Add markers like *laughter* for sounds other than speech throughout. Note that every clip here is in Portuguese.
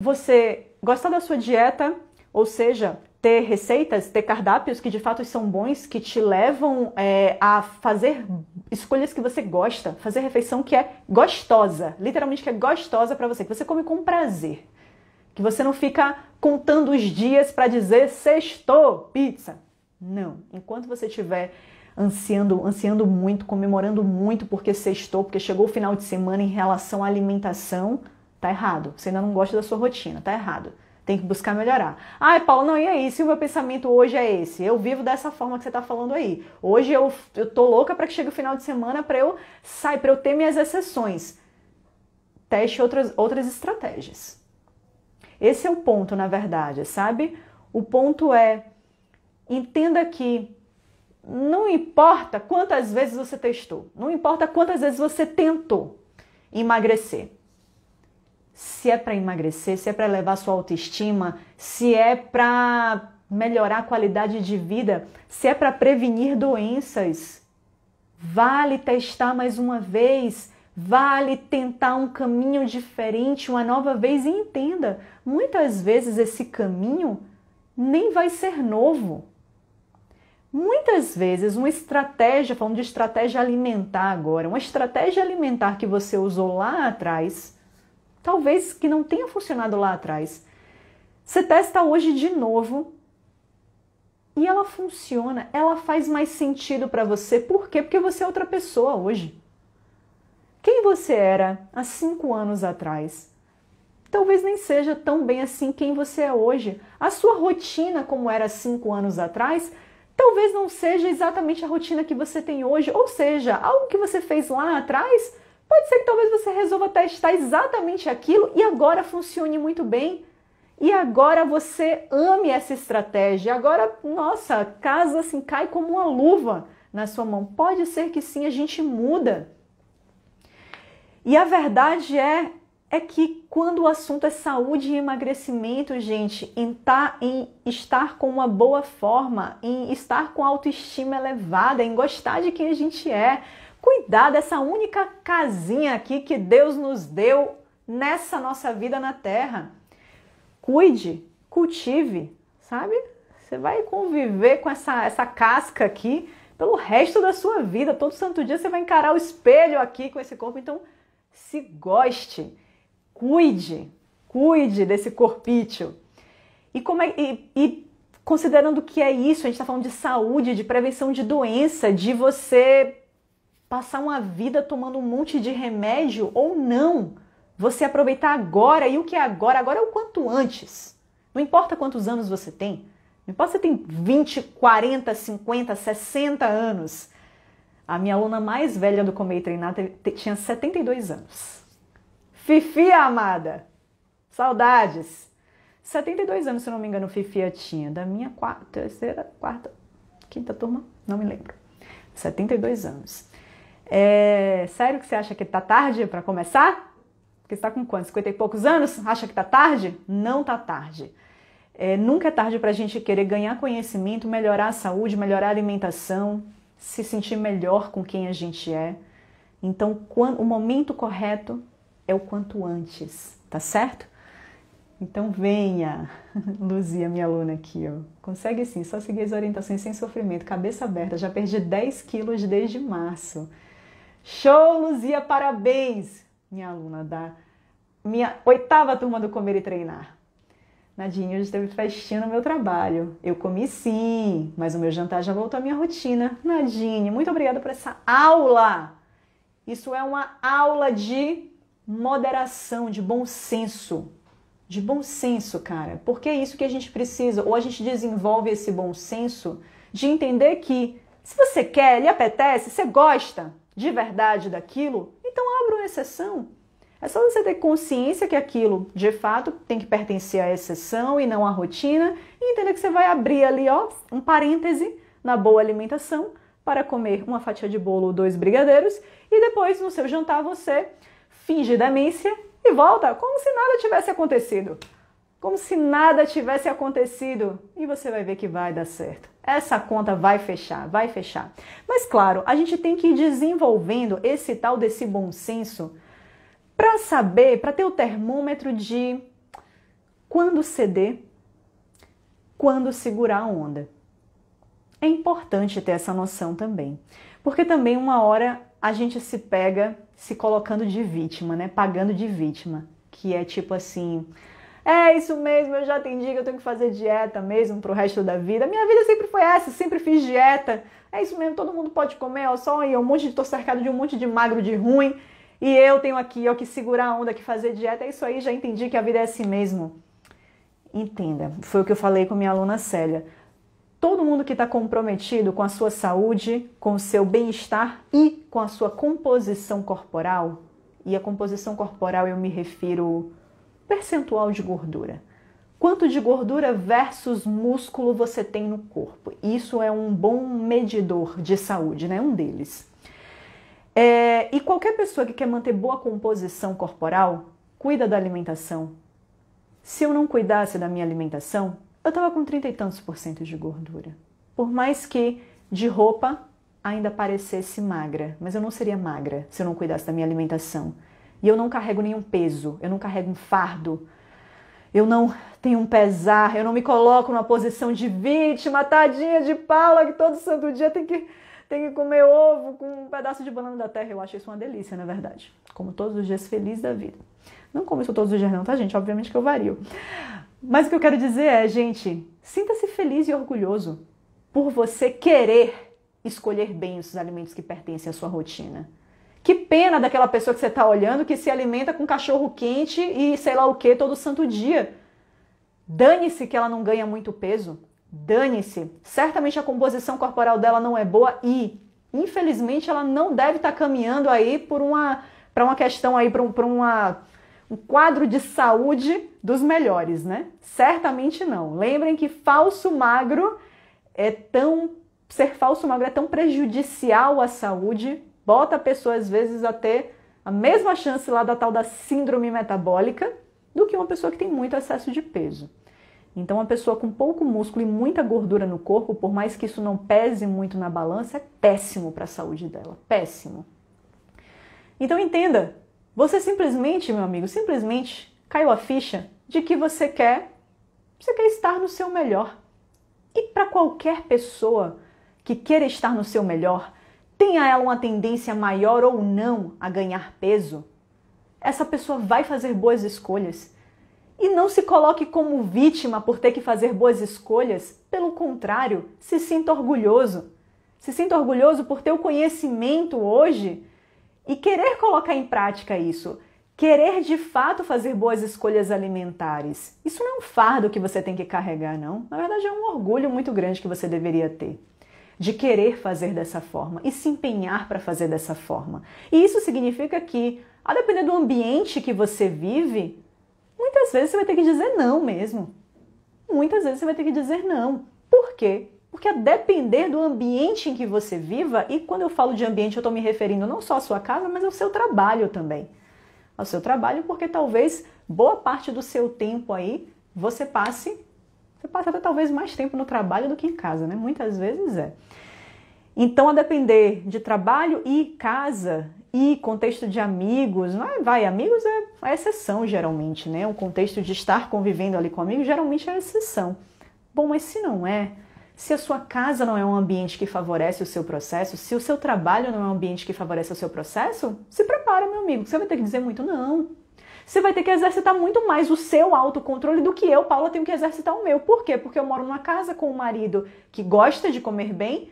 você gostar da sua dieta, ou seja, ter receitas, ter cardápios que de fato são bons, que te levam é, a fazer escolhas que você gosta, fazer refeição que é gostosa, literalmente que é gostosa para você, que você come com prazer, que você não fica contando os dias para dizer sextou pizza. Não, enquanto você estiver ansiando, ansiando muito, comemorando muito porque sextou, porque chegou o final de semana em relação à alimentação, Tá errado. Você ainda não gosta da sua rotina, tá errado. Tem que buscar melhorar. Ai, Paulo, não, e aí? Se o meu pensamento hoje é esse, eu vivo dessa forma que você tá falando aí. Hoje eu, eu tô louca para que chegue o final de semana para eu sair, para eu ter minhas exceções. Teste outras, outras estratégias. Esse é o ponto, na verdade, sabe? O ponto é entenda que não importa quantas vezes você testou, não importa quantas vezes você tentou emagrecer se é para emagrecer, se é para elevar sua autoestima, se é para melhorar a qualidade de vida, se é para prevenir doenças. Vale testar mais uma vez, vale tentar um caminho diferente, uma nova vez e entenda, muitas vezes esse caminho nem vai ser novo. Muitas vezes uma estratégia, falando de estratégia alimentar agora, uma estratégia alimentar que você usou lá atrás, talvez que não tenha funcionado lá atrás. Você testa hoje de novo e ela funciona, ela faz mais sentido para você. Por quê? Porque você é outra pessoa hoje. Quem você era há cinco anos atrás? Talvez nem seja tão bem assim quem você é hoje. A sua rotina, como era cinco anos atrás, talvez não seja exatamente a rotina que você tem hoje. Ou seja, algo que você fez lá atrás Pode ser que talvez você resolva testar exatamente aquilo e agora funcione muito bem. E agora você ame essa estratégia. Agora, nossa, casa assim cai como uma luva na sua mão. Pode ser que sim, a gente muda. E a verdade é é que quando o assunto é saúde e emagrecimento, gente, em, tá, em estar com uma boa forma, em estar com autoestima elevada, em gostar de quem a gente é, cuidar dessa única casinha aqui que Deus nos deu nessa nossa vida na terra. Cuide, cultive, sabe? Você vai conviver com essa, essa casca aqui pelo resto da sua vida. Todo santo dia você vai encarar o espelho aqui com esse corpo. Então, se goste, cuide, cuide desse corpício. E, como é, e, e considerando que é isso, a gente está falando de saúde, de prevenção de doença, de você passar uma vida tomando um monte de remédio ou não. Você aproveitar agora e o que é agora? Agora é o quanto antes. Não importa quantos anos você tem, não importa se você tem 20, 40, 50, 60 anos. A minha aluna mais velha do e Treinar tinha 72 anos. Fifi amada! Saudades! 72 anos, se não me engano, Fifi tinha. Da minha quarta, terceira, quarta, quinta turma, não me lembro. 72 anos. É, sério que você acha que tá tarde para começar? Porque está com quantos? 50 e poucos anos? Acha que tá tarde? Não tá tarde. É, nunca é tarde para a gente querer ganhar conhecimento, melhorar a saúde, melhorar a alimentação, se sentir melhor com quem a gente é. Então, o momento correto é o quanto antes, tá certo? Então venha, *laughs* Luzia, minha aluna aqui, ó. Consegue sim, só seguir as orientações sem sofrimento, cabeça aberta. Já perdi 10 quilos desde março. Show, Luzia, parabéns! Minha aluna da minha oitava turma do Comer e Treinar. Nadinha, hoje teve festinha no meu trabalho. Eu comi sim, mas o meu jantar já voltou à minha rotina. Nadine, muito obrigada por essa aula! Isso é uma aula de moderação, de bom senso. De bom senso, cara. Porque é isso que a gente precisa. Ou a gente desenvolve esse bom senso de entender que se você quer, lhe apetece, você gosta, de verdade daquilo, então abra uma exceção. É só você ter consciência que aquilo, de fato, tem que pertencer à exceção e não à rotina, e entenda que você vai abrir ali, ó, um parêntese na boa alimentação para comer uma fatia de bolo ou dois brigadeiros, e depois no seu jantar você finge demência e volta como se nada tivesse acontecido. Como se nada tivesse acontecido, e você vai ver que vai dar certo essa conta vai fechar, vai fechar. Mas claro, a gente tem que ir desenvolvendo esse tal desse bom senso para saber, para ter o termômetro de quando ceder, quando segurar a onda. É importante ter essa noção também, porque também uma hora a gente se pega se colocando de vítima, né? Pagando de vítima, que é tipo assim, é isso mesmo, eu já atendi, que eu tenho que fazer dieta mesmo pro resto da vida. Minha vida sempre foi essa, sempre fiz dieta. É isso mesmo, todo mundo pode comer, ó, só aí, um monte de tô cercado de um monte de magro de ruim. E eu tenho aqui, ó, que segurar a onda, que fazer dieta, é isso aí, já entendi que a vida é assim mesmo. Entenda, foi o que eu falei com minha aluna Célia. Todo mundo que está comprometido com a sua saúde, com o seu bem-estar e com a sua composição corporal, e a composição corporal eu me refiro percentual de gordura. Quanto de gordura versus músculo você tem no corpo? Isso é um bom medidor de saúde, né? Um deles. É, e qualquer pessoa que quer manter boa composição corporal, cuida da alimentação. Se eu não cuidasse da minha alimentação, eu estava com 30 e tantos por cento de gordura. Por mais que de roupa ainda parecesse magra, mas eu não seria magra se eu não cuidasse da minha alimentação. E eu não carrego nenhum peso, eu não carrego um fardo, eu não tenho um pesar, eu não me coloco numa posição de vítima, tadinha de Paula, que todo santo dia tem que, tem que comer ovo com um pedaço de banana da terra. Eu acho isso uma delícia, na verdade. Como todos os dias, feliz da vida. Não como isso todos os dias, não, tá, gente? Obviamente que eu vario. Mas o que eu quero dizer é, gente, sinta-se feliz e orgulhoso por você querer escolher bem os alimentos que pertencem à sua rotina. Que pena daquela pessoa que você está olhando que se alimenta com cachorro quente e sei lá o que todo santo dia. Dane-se que ela não ganha muito peso. Dane-se. Certamente a composição corporal dela não é boa e, infelizmente, ela não deve estar tá caminhando aí por uma para uma questão aí para um, uma um quadro de saúde dos melhores, né? Certamente não. Lembrem que falso magro é tão ser falso magro é tão prejudicial à saúde bota a pessoa às vezes a ter a mesma chance lá da tal da síndrome metabólica do que uma pessoa que tem muito excesso de peso. Então, uma pessoa com pouco músculo e muita gordura no corpo, por mais que isso não pese muito na balança, é péssimo para a saúde dela, péssimo. Então, entenda, você simplesmente, meu amigo, simplesmente caiu a ficha de que você quer, você quer estar no seu melhor. E para qualquer pessoa que queira estar no seu melhor, tenha ela uma tendência maior ou não a ganhar peso, essa pessoa vai fazer boas escolhas. E não se coloque como vítima por ter que fazer boas escolhas, pelo contrário, se sinta orgulhoso. Se sinta orgulhoso por ter o conhecimento hoje e querer colocar em prática isso, querer de fato fazer boas escolhas alimentares. Isso não é um fardo que você tem que carregar, não. Na verdade, é um orgulho muito grande que você deveria ter de querer fazer dessa forma e se empenhar para fazer dessa forma. E isso significa que, a depender do ambiente que você vive, muitas vezes você vai ter que dizer não mesmo. Muitas vezes você vai ter que dizer não. Por quê? Porque a depender do ambiente em que você viva, e quando eu falo de ambiente, eu estou me referindo não só à sua casa, mas ao seu trabalho também. Ao seu trabalho, porque talvez boa parte do seu tempo aí você passe você passa até talvez mais tempo no trabalho do que em casa, né? Muitas vezes é. Então, a depender de trabalho e casa e contexto de amigos, vai, vai amigos é a exceção geralmente, né? O contexto de estar convivendo ali com amigos geralmente é a exceção. Bom, mas se não é, se a sua casa não é um ambiente que favorece o seu processo, se o seu trabalho não é um ambiente que favorece o seu processo, se prepara, meu amigo, você vai ter que dizer muito não você vai ter que exercitar muito mais o seu autocontrole do que eu, Paula, tenho que exercitar o meu. Por quê? Porque eu moro numa casa com um marido que gosta de comer bem,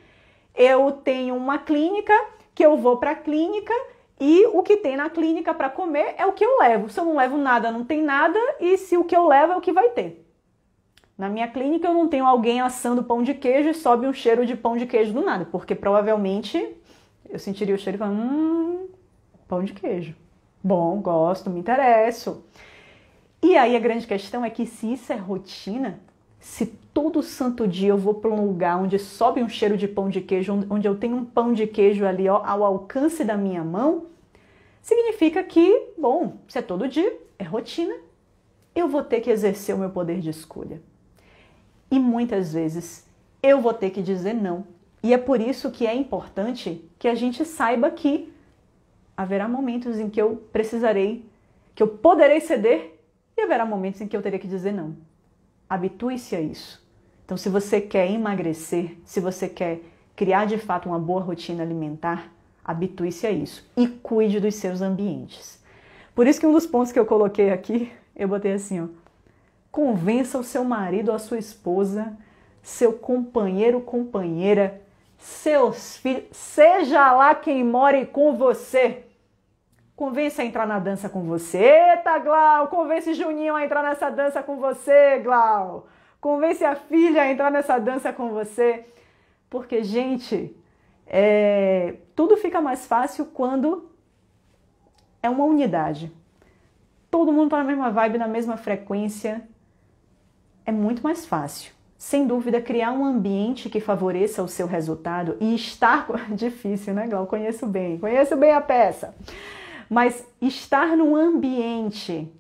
eu tenho uma clínica que eu vou para a clínica e o que tem na clínica para comer é o que eu levo. Se eu não levo nada, não tem nada, e se o que eu levo é o que vai ter. Na minha clínica eu não tenho alguém assando pão de queijo e sobe um cheiro de pão de queijo do nada, porque provavelmente eu sentiria o cheiro e falaria, hum, pão de queijo. Bom, gosto, me interesso. E aí a grande questão é que se isso é rotina, se todo santo dia eu vou para um lugar onde sobe um cheiro de pão de queijo, onde eu tenho um pão de queijo ali ó, ao alcance da minha mão, significa que, bom, se é todo dia, é rotina, eu vou ter que exercer o meu poder de escolha. E muitas vezes eu vou ter que dizer não. E é por isso que é importante que a gente saiba que haverá momentos em que eu precisarei, que eu poderei ceder e haverá momentos em que eu terei que dizer não. Habitue-se a isso. Então, se você quer emagrecer, se você quer criar de fato uma boa rotina alimentar, habitue-se a isso e cuide dos seus ambientes. Por isso que um dos pontos que eu coloquei aqui, eu botei assim, ó, convença o seu marido, a sua esposa, seu companheiro, companheira, seus filhos, seja lá quem more com você, Convence a entrar na dança com você, tá, Glau? Convence Juninho a entrar nessa dança com você, Glau. Convence a filha a entrar nessa dança com você. Porque, gente, é... tudo fica mais fácil quando é uma unidade. Todo mundo para tá a mesma vibe, na mesma frequência. É muito mais fácil. Sem dúvida, criar um ambiente que favoreça o seu resultado e estar. *laughs* Difícil, né, Glau? Conheço bem. Conheço bem a peça. Mas estar num ambiente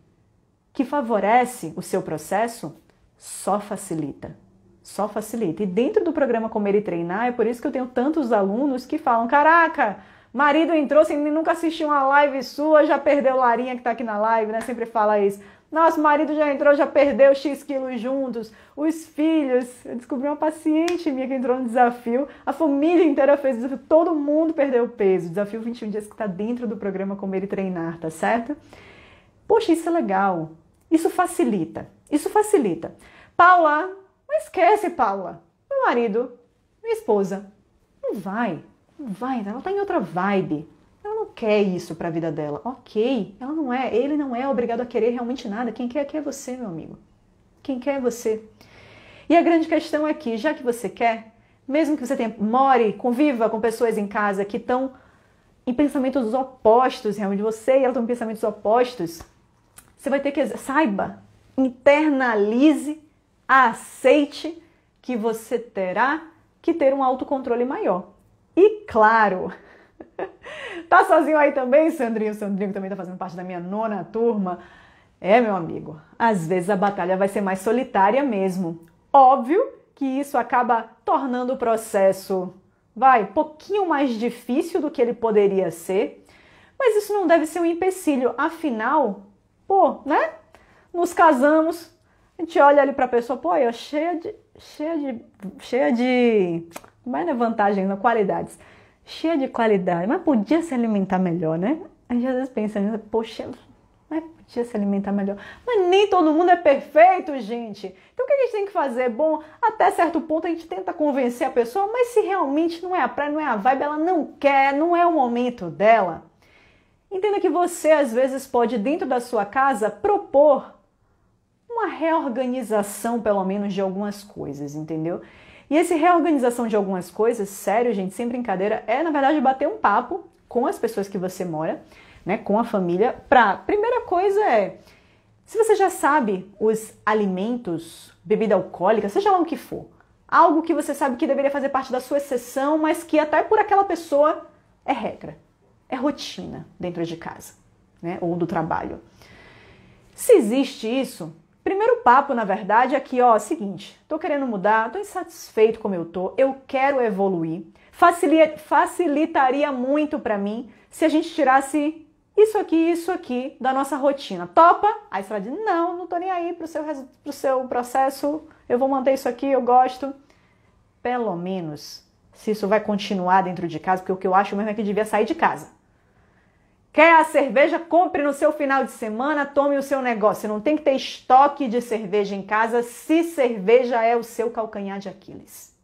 que favorece o seu processo só facilita. Só facilita. E dentro do programa Comer e Treinar, é por isso que eu tenho tantos alunos que falam: Caraca, marido entrou sem nunca assistiu uma live sua, já perdeu Larinha que tá aqui na live, né? Sempre fala isso. Nosso marido já entrou, já perdeu X quilos juntos. Os filhos. Eu descobri uma paciente minha que entrou no desafio. A família inteira fez o desafio. Todo mundo perdeu peso. Desafio 21 dias que está dentro do programa Comer e Treinar, tá certo? Poxa, isso é legal. Isso facilita. Isso facilita. Paula, não esquece, Paula. Meu marido, minha esposa. Não vai. Não vai. Ela está em outra vibe. Ela não quer isso para a vida dela. OK, ela não é, ele não é obrigado a querer realmente nada. Quem quer quer você, meu amigo. Quem quer é você. E a grande questão é que, já que você quer, mesmo que você tenha, more, conviva com pessoas em casa que estão em pensamentos opostos realmente, você e ela estão em pensamentos opostos, você vai ter que, saiba, internalize, aceite que você terá que ter um autocontrole maior. E claro, *laughs* Tá sozinho aí também, Sandrinho? Sandrinho também tá fazendo parte da minha nona turma. É, meu amigo, às vezes a batalha vai ser mais solitária mesmo. Óbvio que isso acaba tornando o processo, vai, pouquinho mais difícil do que ele poderia ser, mas isso não deve ser um empecilho, afinal, pô, né? Nos casamos, a gente olha ali pra pessoa, pô, eu cheia de, cheia de, cheia de, mais é né, vantagem, não, né, qualidades cheia de qualidade, mas podia se alimentar melhor, né? A gente às vezes pensa, né? poxa, mas podia se alimentar melhor. Mas nem todo mundo é perfeito, gente. Então o que a gente tem que fazer? Bom, até certo ponto a gente tenta convencer a pessoa, mas se realmente não é a praia, não é a vibe, ela não quer, não é o momento dela. Entenda que você às vezes pode, dentro da sua casa, propor uma reorganização, pelo menos, de algumas coisas, entendeu? E esse reorganização de algumas coisas, sério, gente, sem brincadeira, é na verdade bater um papo com as pessoas que você mora, né, com a família, pra primeira coisa é se você já sabe os alimentos, bebida alcoólica, seja lá o que for, algo que você sabe que deveria fazer parte da sua exceção mas que até por aquela pessoa é regra, é rotina dentro de casa, né, ou do trabalho. Se existe isso, Primeiro papo, na verdade, é que, ó, seguinte, tô querendo mudar, tô insatisfeito como eu tô, eu quero evoluir. Facilia, facilitaria muito para mim se a gente tirasse isso aqui, isso aqui da nossa rotina. Topa? Aí você vai assim, de não, não tô nem aí pro seu, pro seu processo, eu vou manter isso aqui, eu gosto. Pelo menos, se isso vai continuar dentro de casa, porque o que eu acho mesmo é que devia sair de casa. Quer a cerveja? Compre no seu final de semana, tome o seu negócio. Não tem que ter estoque de cerveja em casa se cerveja é o seu calcanhar de Aquiles.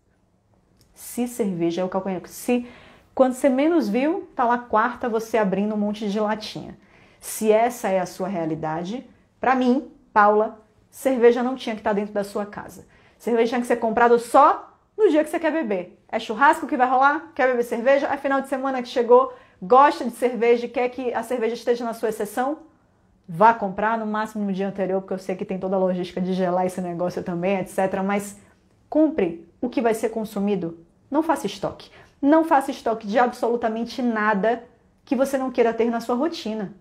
Se cerveja é o calcanhar. Se quando você menos viu, tá lá quarta você abrindo um monte de latinha. Se essa é a sua realidade, para mim, Paula, cerveja não tinha que estar tá dentro da sua casa. Cerveja tinha que ser comprada só no dia que você quer beber. É churrasco que vai rolar? Quer beber cerveja? É final de semana que chegou? Gosta de cerveja e quer que a cerveja esteja na sua exceção? Vá comprar no máximo no dia anterior, porque eu sei que tem toda a logística de gelar esse negócio também, etc. Mas compre o que vai ser consumido. Não faça estoque. Não faça estoque de absolutamente nada que você não queira ter na sua rotina.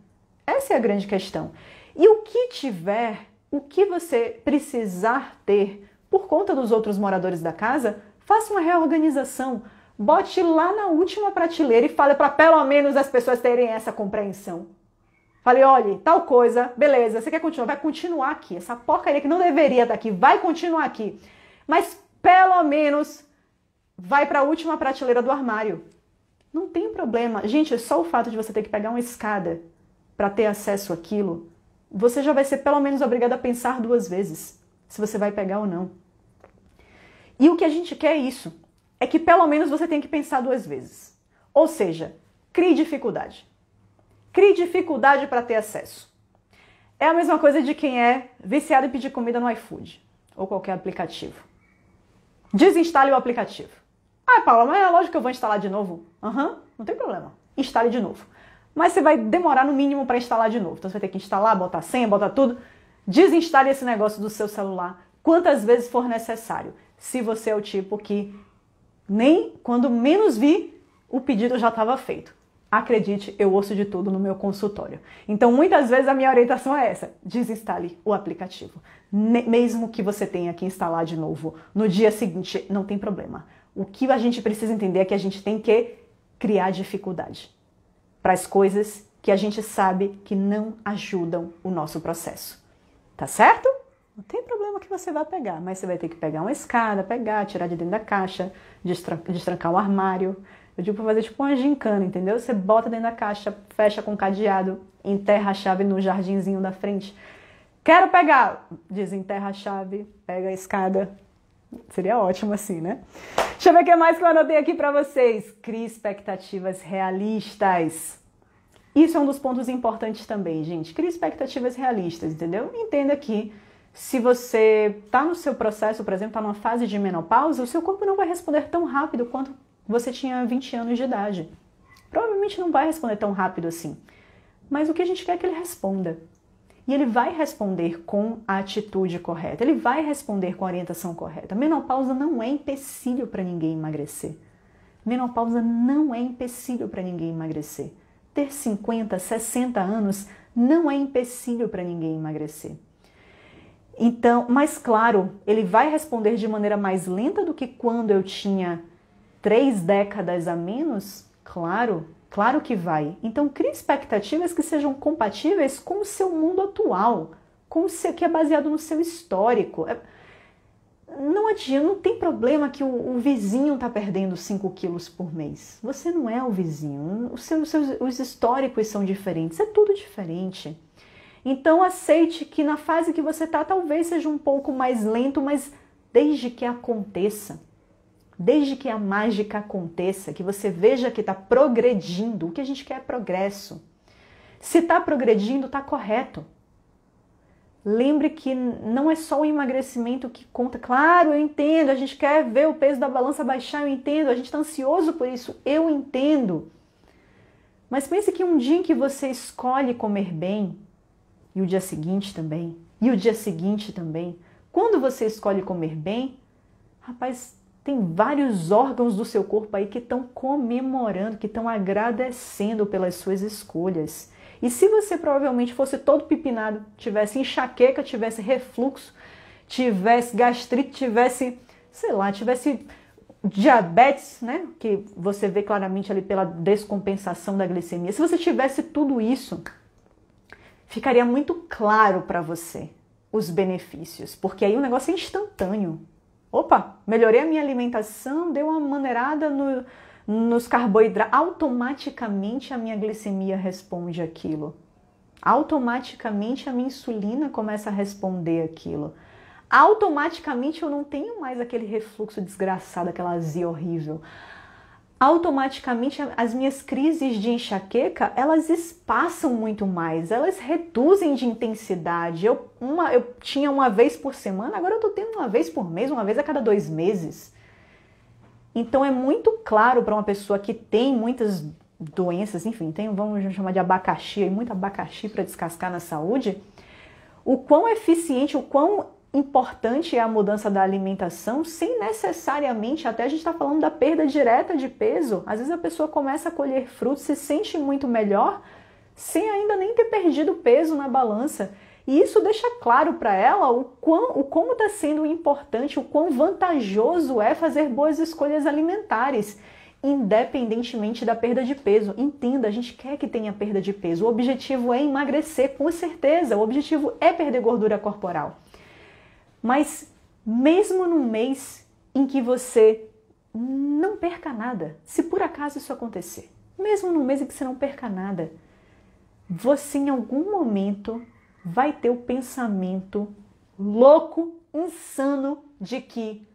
Essa é a grande questão. E o que tiver, o que você precisar ter por conta dos outros moradores da casa, faça uma reorganização bote lá na última prateleira e fale para pelo menos as pessoas terem essa compreensão. Falei, olha, tal coisa, beleza, você quer continuar? Vai continuar aqui. Essa porcaria que não deveria estar tá aqui, vai continuar aqui. Mas pelo menos vai para a última prateleira do armário. Não tem problema. Gente, só o fato de você ter que pegar uma escada para ter acesso àquilo, você já vai ser pelo menos obrigado a pensar duas vezes se você vai pegar ou não. E o que a gente quer é isso é que pelo menos você tem que pensar duas vezes. Ou seja, crie dificuldade. Crie dificuldade para ter acesso. É a mesma coisa de quem é viciado em pedir comida no iFood ou qualquer aplicativo. Desinstale o aplicativo. Ah, Paula, mas é lógico que eu vou instalar de novo. Aham, uhum, não tem problema. Instale de novo. Mas você vai demorar no mínimo para instalar de novo. Então você vai ter que instalar, botar senha, botar tudo. Desinstale esse negócio do seu celular quantas vezes for necessário, se você é o tipo que nem quando menos vi, o pedido já estava feito. Acredite, eu ouço de tudo no meu consultório. Então, muitas vezes a minha orientação é essa: desinstale o aplicativo. Mesmo que você tenha que instalar de novo no dia seguinte, não tem problema. O que a gente precisa entender é que a gente tem que criar dificuldade para as coisas que a gente sabe que não ajudam o nosso processo. Tá certo? Não tem problema que você vá pegar, mas você vai ter que pegar uma escada, pegar, tirar de dentro da caixa, destrancar o um armário. Eu digo para fazer tipo uma gincana, entendeu? Você bota dentro da caixa, fecha com cadeado, enterra a chave no jardinzinho da frente. Quero pegar! Desenterra a chave, pega a escada. Seria ótimo assim, né? Deixa eu ver o que mais que eu anotei aqui para vocês. Crie expectativas realistas. Isso é um dos pontos importantes também, gente. Crie expectativas realistas, entendeu? Entenda que se você está no seu processo, por exemplo, está numa fase de menopausa, o seu corpo não vai responder tão rápido quanto você tinha 20 anos de idade. Provavelmente não vai responder tão rápido assim. Mas o que a gente quer é que ele responda. E ele vai responder com a atitude correta, ele vai responder com a orientação correta. Menopausa não é empecilho para ninguém emagrecer. Menopausa não é empecilho para ninguém emagrecer. Ter 50, 60 anos não é empecilho para ninguém emagrecer. Então, mas claro, ele vai responder de maneira mais lenta do que quando eu tinha três décadas a menos? Claro, claro que vai. Então, crie expectativas que sejam compatíveis com o seu mundo atual, com o seu, que é baseado no seu histórico. É, não adianta, não tem problema que o, o vizinho está perdendo 5 quilos por mês. Você não é o vizinho. Os, seus, os históricos são diferentes, é tudo diferente. Então aceite que na fase que você está talvez seja um pouco mais lento, mas desde que aconteça, desde que a mágica aconteça, que você veja que está progredindo, o que a gente quer é progresso. Se está progredindo, está correto. Lembre que não é só o emagrecimento que conta. Claro, eu entendo, a gente quer ver o peso da balança baixar, eu entendo, a gente está ansioso por isso, eu entendo. Mas pense que um dia em que você escolhe comer bem, e o dia seguinte também. E o dia seguinte também. Quando você escolhe comer bem, rapaz, tem vários órgãos do seu corpo aí que estão comemorando, que estão agradecendo pelas suas escolhas. E se você provavelmente fosse todo pipinado, tivesse enxaqueca, tivesse refluxo, tivesse gastrite, tivesse, sei lá, tivesse diabetes, né? Que você vê claramente ali pela descompensação da glicemia. Se você tivesse tudo isso, ficaria muito claro para você os benefícios, porque aí o negócio é instantâneo. Opa, melhorei a minha alimentação, deu uma maneirada no, nos carboidratos, automaticamente a minha glicemia responde aquilo. Automaticamente a minha insulina começa a responder aquilo. Automaticamente eu não tenho mais aquele refluxo desgraçado, aquela azia horrível automaticamente as minhas crises de enxaqueca elas espaçam muito mais, elas reduzem de intensidade. Eu, uma, eu tinha uma vez por semana, agora eu estou tendo uma vez por mês, uma vez a cada dois meses. Então é muito claro para uma pessoa que tem muitas doenças, enfim, tem, vamos chamar de abacaxi, muito abacaxi para descascar na saúde, o quão eficiente, o quão importante é a mudança da alimentação, sem necessariamente, até a gente está falando da perda direta de peso, às vezes a pessoa começa a colher frutos, se sente muito melhor, sem ainda nem ter perdido peso na balança. E isso deixa claro para ela o, quão, o como está sendo importante, o quão vantajoso é fazer boas escolhas alimentares, independentemente da perda de peso. Entenda, a gente quer que tenha perda de peso. O objetivo é emagrecer, com certeza. O objetivo é perder gordura corporal. Mas mesmo num mês em que você não perca nada, se por acaso isso acontecer, mesmo num mês em que você não perca nada, você em algum momento vai ter o pensamento louco, insano de que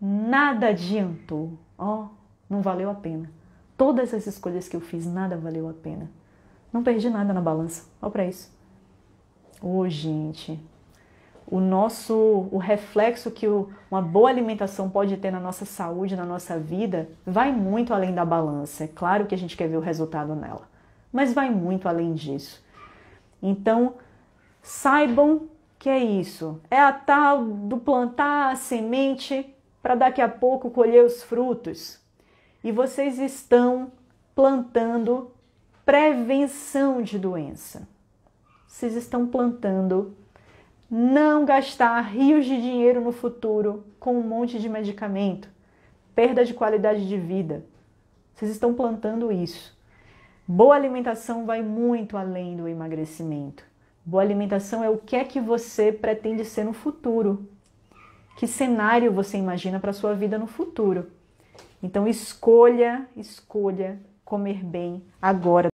nada adiantou. Ó, oh, não valeu a pena. Todas as escolhas que eu fiz, nada valeu a pena. Não perdi nada na balança. Olha para isso. Ô, oh, gente, o nosso o reflexo que o, uma boa alimentação pode ter na nossa saúde, na nossa vida, vai muito além da balança. É claro que a gente quer ver o resultado nela, mas vai muito além disso. Então, saibam que é isso. É a tal do plantar a semente para daqui a pouco colher os frutos. E vocês estão plantando prevenção de doença. Vocês estão plantando não gastar rios de dinheiro no futuro com um monte de medicamento, perda de qualidade de vida. Vocês estão plantando isso. Boa alimentação vai muito além do emagrecimento. Boa alimentação é o que é que você pretende ser no futuro. Que cenário você imagina para sua vida no futuro? Então escolha, escolha comer bem agora.